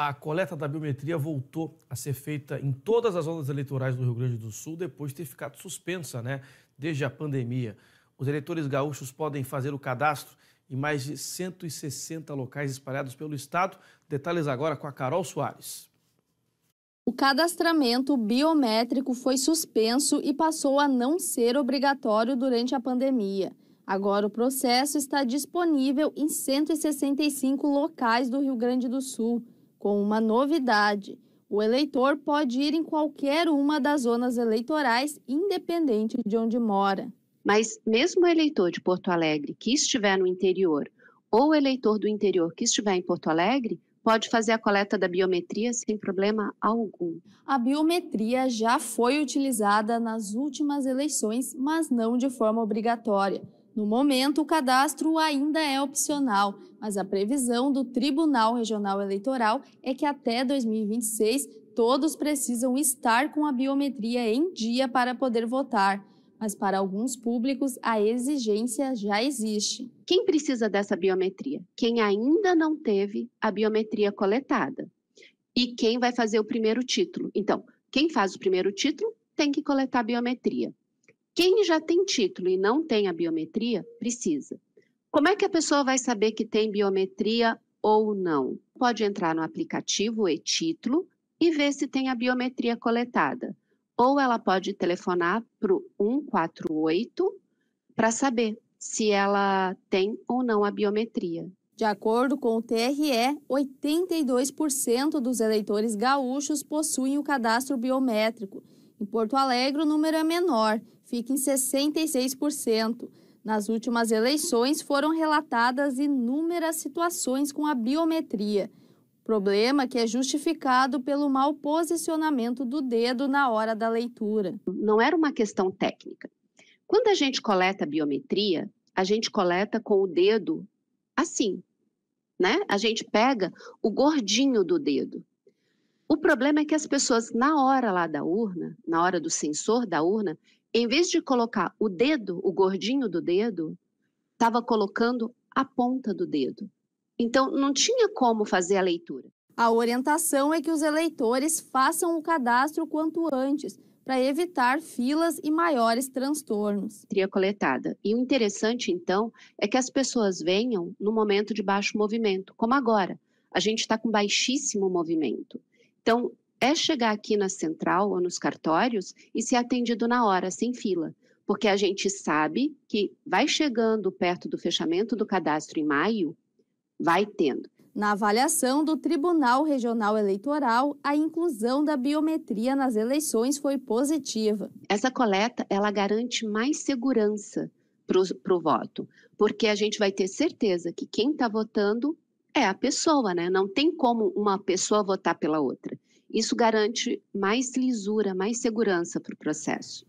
a coleta da biometria voltou a ser feita em todas as zonas eleitorais do Rio Grande do Sul depois de ter ficado suspensa, né, desde a pandemia. Os eleitores gaúchos podem fazer o cadastro em mais de 160 locais espalhados pelo estado. Detalhes agora com a Carol Soares. O cadastramento biométrico foi suspenso e passou a não ser obrigatório durante a pandemia. Agora o processo está disponível em 165 locais do Rio Grande do Sul. Com uma novidade: o eleitor pode ir em qualquer uma das zonas eleitorais, independente de onde mora. Mas, mesmo o eleitor de Porto Alegre que estiver no interior ou o eleitor do interior que estiver em Porto Alegre, pode fazer a coleta da biometria sem problema algum. A biometria já foi utilizada nas últimas eleições, mas não de forma obrigatória. No momento, o cadastro ainda é opcional, mas a previsão do Tribunal Regional Eleitoral é que até 2026 todos precisam estar com a biometria em dia para poder votar mas para alguns públicos a exigência já existe. Quem precisa dessa biometria? Quem ainda não teve a biometria coletada. E quem vai fazer o primeiro título? Então, quem faz o primeiro título tem que coletar a biometria. Quem já tem título e não tem a biometria, precisa. Como é que a pessoa vai saber que tem biometria ou não? Pode entrar no aplicativo e-título e ver se tem a biometria coletada. Ou ela pode telefonar para o 148 para saber se ela tem ou não a biometria. De acordo com o TRE, 82% dos eleitores gaúchos possuem o cadastro biométrico em Porto Alegre, o número é menor, fica em 66%. Nas últimas eleições, foram relatadas inúmeras situações com a biometria. Problema é que é justificado pelo mau posicionamento do dedo na hora da leitura. Não era uma questão técnica. Quando a gente coleta a biometria, a gente coleta com o dedo assim, né? A gente pega o gordinho do dedo. O problema é que as pessoas, na hora lá da urna, na hora do sensor da urna, em vez de colocar o dedo, o gordinho do dedo, estava colocando a ponta do dedo. Então, não tinha como fazer a leitura. A orientação é que os eleitores façam o cadastro quanto antes, para evitar filas e maiores transtornos. Tria coletada. E o interessante, então, é que as pessoas venham no momento de baixo movimento, como agora. A gente está com baixíssimo movimento. Então, é chegar aqui na central ou nos cartórios e ser atendido na hora, sem fila, porque a gente sabe que vai chegando perto do fechamento do cadastro em maio, vai tendo. Na avaliação do Tribunal Regional Eleitoral, a inclusão da biometria nas eleições foi positiva. Essa coleta ela garante mais segurança para o voto, porque a gente vai ter certeza que quem está votando é a pessoa, né? Não tem como uma pessoa votar pela outra. Isso garante mais lisura, mais segurança para o processo.